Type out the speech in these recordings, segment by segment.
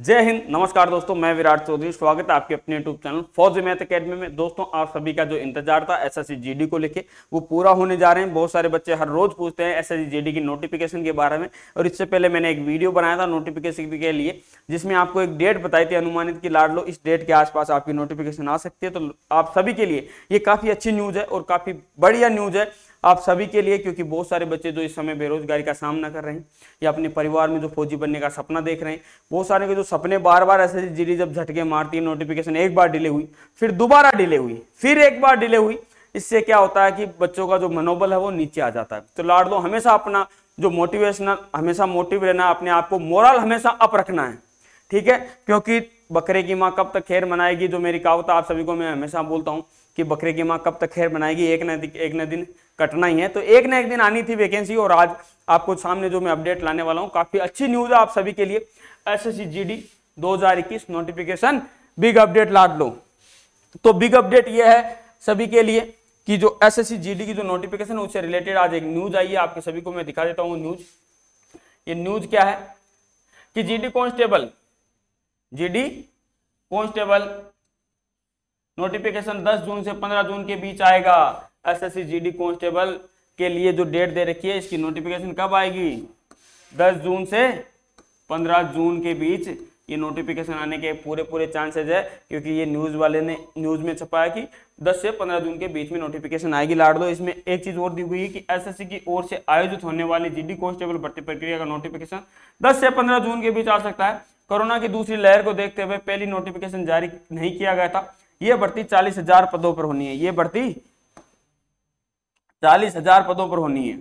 जय हिंद नमस्कार दोस्तों मैं विराट चौधरी स्वागत है आपके अपने यूट्यूब चैनल फौज मैथ अकेडमी में दोस्तों आप सभी का जो इंतजार था एसएससी जीडी को लेके वो पूरा होने जा रहे हैं बहुत सारे बच्चे हर रोज पूछते हैं एसएससी जीडी की नोटिफिकेशन के बारे में और इससे पहले मैंने एक वीडियो बनाया था नोटिफिकेशन के लिए जिसमें आपको एक डेट बताई थी अनुमानित की लाड लो इस डेट के आसपास आपकी नोटिफिकेशन आ सकती है तो आप सभी के लिए ये काफी अच्छी न्यूज है और काफी बढ़िया न्यूज है आप सभी के लिए क्योंकि बहुत सारे बच्चे जो इस समय बेरोजगारी का सामना कर रहे हैं या अपने परिवार में जो फौजी बनने का सपना देख रहे हैं बहुत सारे के जो सपने बार बार ऐसे जीडी जब झटके मारती है नोटिफिकेशन एक बार डिले हुई फिर दोबारा डिले हुई फिर एक बार डिले हुई इससे क्या होता है कि बच्चों का जो मनोबल है वो नीचे आ जाता है तो लाड लो हमेशा अपना जो मोटिवेशनल हमेशा मोटिव रहना अपने आप को मोरल हमेशा अप रखना है ठीक है क्योंकि बकरे की माँ कब तक खैर मनाएगी जो मेरी कहावत आप सभी को मैं हमेशा बोलता हूँ कि बकरे की माँ कब तक खैर बनाएगी एक ना एक ना दिन कटना ही है तो एक ना एक दिन आनी थी वैकेंसी और आज आपको सामने जो मैं अपडेट लाने वाला हूँ काफ़ी अच्छी न्यूज़ है आप सभी के लिए S S C notification big update लाट लो तो बिग अपडेट ये है सभी के लिए कि जो एस एस की जो नोटिफिकेशन है उससे रिलेटेड आज एक न्यूज आई है आपके सभी को मैं दिखा देता हूँ न्यूज ये न्यूज क्या है कि GD constable GD constable notification 10 जून से 15 जून के बीच आएगा एसएससी जीडी कांस्टेबल के लिए जो डेट दे रखी है इसकी नोटिफिकेशन कब आएगी 10 जून से 15 जून के बीच ये नोटिफिकेशन आने के पूरे पूरे चांसेज है क्योंकि ये न्यूज़ वाले ने न्यूज़ में छपाया कि 10 से 15 जून के बीच में नोटिफिकेशन आएगी लाड़ दो इसमें एक चीज़ और दी हुई है कि एसएससी की ओर से आयोजित होने वाली जीडी कांस्टेबल भर्ती प्रक्रिया का नोटिफिकेशन 10 से 15 जून के बीच आ सकता है कोरोना की दूसरी लहर को देखते हुए पहली नोटिफिकेशन जारी नहीं किया गया था ये भर्ती चालीस हजार पदों पर होनी है ये भर्ती चालीस हजार पदों पर होनी है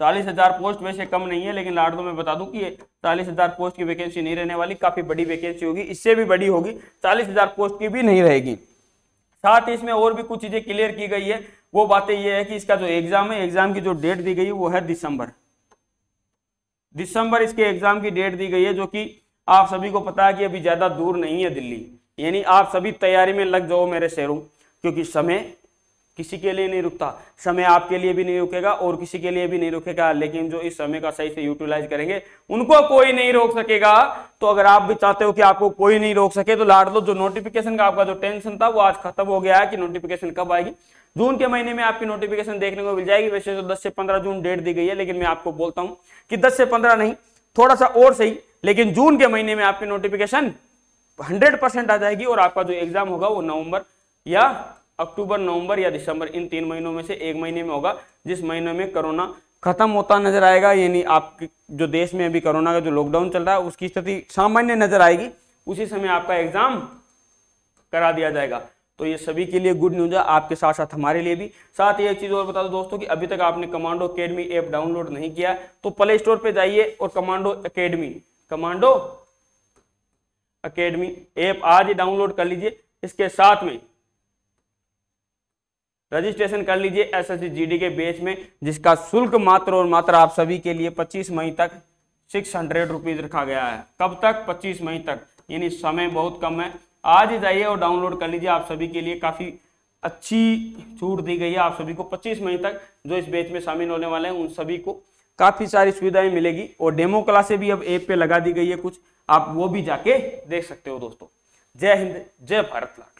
चालीस हजार पोस्ट वैसे कम नहीं है लेकिन लाडो में बता दूं कि चालीस हजार पोस्ट की वैकेंसी नहीं रहने वाली काफी बड़ी वैकेंसी होगी इससे भी बड़ी होगी चालीस हजार पोस्ट की भी नहीं रहेगी साथ ही इसमें और भी कुछ चीजें क्लियर की गई है वो बातें ये है कि इसका जो एग्जाम है एग्जाम की जो डेट दी गई है वो है दिसंबर दिसंबर इसके एग्जाम की डेट दी गई है जो कि आप सभी को पता है कि अभी ज्यादा दूर नहीं है दिल्ली यानी आप सभी तैयारी में लग जाओ मेरे शेरों क्योंकि समय किसी के लिए नहीं रुकता समय आपके लिए भी नहीं रुकेगा और किसी के लिए भी नहीं रुकेगा लेकिन जो इस समय का सही से यूटिलाइज करेंगे उनको कोई नहीं रोक सकेगा तो अगर आप भी चाहते हो कि आपको कोई नहीं रोक सके तो लाड लो जो नोटिफिकेशन का आपका जो टेंशन था वो आज खत्म हो गया है कि नोटिफिकेशन कब आएगी जून के महीने में आपकी नोटिफिकेशन देखने को मिल जाएगी वैसे तो दस से पंद्रह जून डेट दी गई है लेकिन मैं आपको बोलता हूँ कि दस से पंद्रह नहीं थोड़ा सा और सही लेकिन जून के महीने में आपकी नोटिफिकेशन हंड्रेड परसेंट आ जाएगी और आपका जो एग्जाम होगा वो नवंबर या अक्टूबर नवंबर या दिसंबर इन तीन महीनों में से एक महीने में होगा जिस महीने में कोरोना खत्म होता नजर आएगा यानी आपके जो देश में अभी कोरोना का जो लॉकडाउन चल रहा है उसकी स्थिति सामान्य नजर आएगी उसी समय आपका एग्जाम करा दिया जाएगा तो ये सभी के लिए गुड न्यूज है आपके साथ साथ हमारे लिए भी साथ ही एक चीज और बता दो दोस्तों कि अभी तक आपने कमांडो अकेडमी ऐप डाउनलोड नहीं किया तो प्ले स्टोर पर जाइए और commando academy commando academy app आज ही डाउनलोड कर लीजिए इसके साथ में रजिस्ट्रेशन कर लीजिए एस एस के बेच में जिसका शुल्क मात्र और मात्र आप सभी के लिए 25 मई तक सिक्स हंड्रेड रुपीज रखा गया है कब तक 25 मई तक यानी समय बहुत कम है आज ही जाइए और डाउनलोड कर लीजिए आप सभी के लिए काफ़ी अच्छी छूट दी गई है आप सभी को 25 मई तक जो इस बेच में शामिल होने वाले हैं उन सभी को काफ़ी सारी सुविधाएं मिलेगी और डेमो क्लासे भी अब ऐप पे लगा दी गई है कुछ आप वो भी जाके देख सकते हो दोस्तों जय हिंद जय भारत लाल